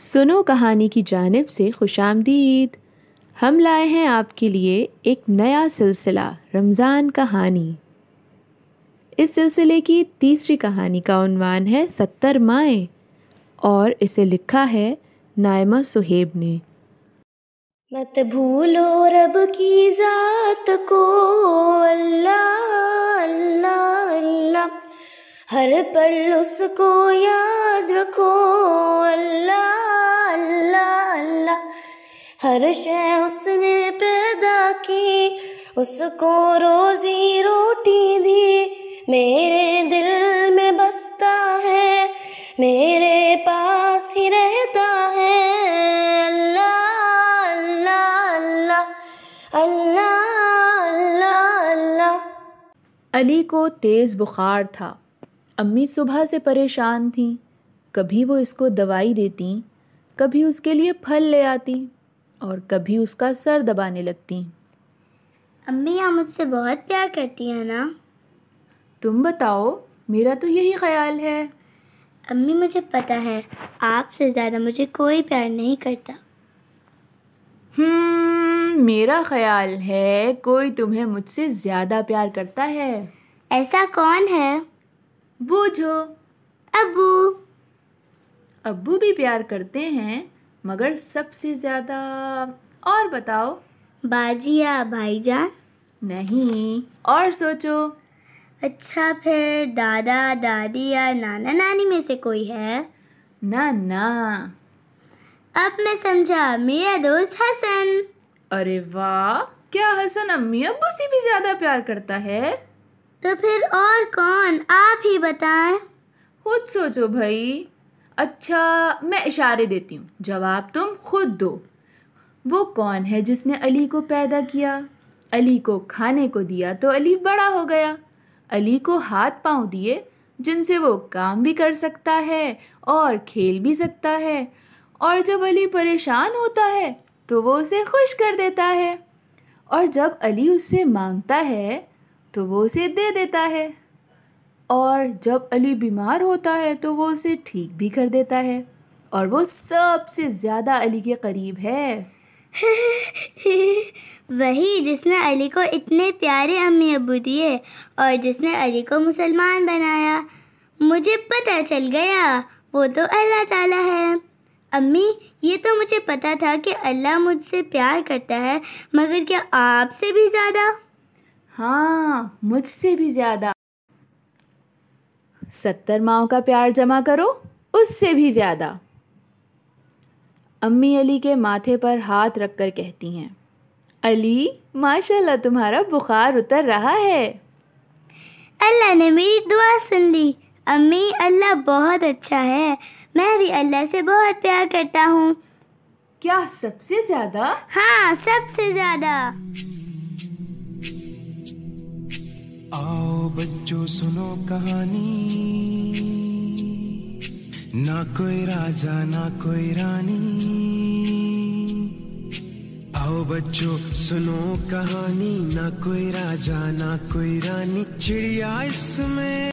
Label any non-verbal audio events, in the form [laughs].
सुनो कहानी की जानब से खुश आमदीद हम लाए हैं आपके लिए एक नया सिलसिला रमज़ान कहानी इस सिलसिले की तीसरी कहानी का उनवान है सत्तर माए और इसे लिखा है नायमा सुहेब ने मत भूलो रब की जात को अल्लाह अल्लाह हर पल उसको याद रखो अल्लाह अल्लाह अल्लाह हर शय उसने पैदा की उसको रोजी रोटी दी मेरे दिल में बसता है मेरे पास ही रहता है अल्लाह अल्लाह अल्लाह अल्लाह अल्लाह अल्लाह अली को तेज़ बुखार था अम्मी सुबह से परेशान थीं कभी वो इसको दवाई देती कभी उसके लिए फल ले आती और कभी उसका सर दबाने लगती अम्मी आप मुझसे बहुत प्यार करती हैं ना तुम बताओ मेरा तो यही ख्याल है अम्मी मुझे पता है आपसे ज़्यादा मुझे कोई प्यार नहीं करता हम्म, मेरा ख्याल है कोई तुम्हें मुझसे ज़्यादा प्यार करता है ऐसा कौन है बूझो अबू अबू भी प्यार करते हैं मगर सबसे ज़्यादा और बताओ बाजिया भाईजान नहीं और सोचो अच्छा फिर दादा दादी या नाना नानी में से कोई है ना ना अब मैं समझा मेरा दोस्त हसन अरे वाह क्या हसन अम्मी अबू से भी ज्यादा प्यार करता है तो फिर और कौन आप ही बताएं खुद सोचो भाई अच्छा मैं इशारे देती हूँ जवाब तुम खुद दो वो कौन है जिसने अली को पैदा किया अली को खाने को दिया तो अली बड़ा हो गया अली को हाथ पांव दिए जिनसे वो काम भी कर सकता है और खेल भी सकता है और जब अली परेशान होता है तो वो उसे खुश कर देता है और जब अली उससे मांगता है तो वो उसे दे देता है और जब अली बीमार होता है तो वो उसे ठीक भी कर देता है और वो सबसे ज़्यादा अली के करीब है [laughs] वही जिसने अली को इतने प्यारे अम्मी अबू दिए और जिसने अली को मुसलमान बनाया मुझे पता चल गया वो तो अल्लाह ताला है अम्मी ये तो मुझे पता था कि अल्लाह मुझसे प्यार करता है मगर क्या आपसे भी ज़्यादा हाँ हाँ मुझसे भी ज़्यादा सत्तर माओ का प्यार जमा करो उससे भी ज़्यादा अम्मी अली के माथे पर हाथ रख कर कहती हैं अली माशाल्लाह तुम्हारा बुखार उतर रहा है अल्लाह ने मेरी दुआ सुन ली अम्मी अल्लाह बहुत अच्छा है मैं भी अल्लाह से बहुत प्यार करता हूँ क्या सबसे ज़्यादा हाँ सबसे ज़्यादा आओ बच्चों सुनो कहानी ना कोई राजा ना कोई रानी आओ बच्चों सुनो कहानी ना कोई राजा ना कोई रानी चिड़िया इसमें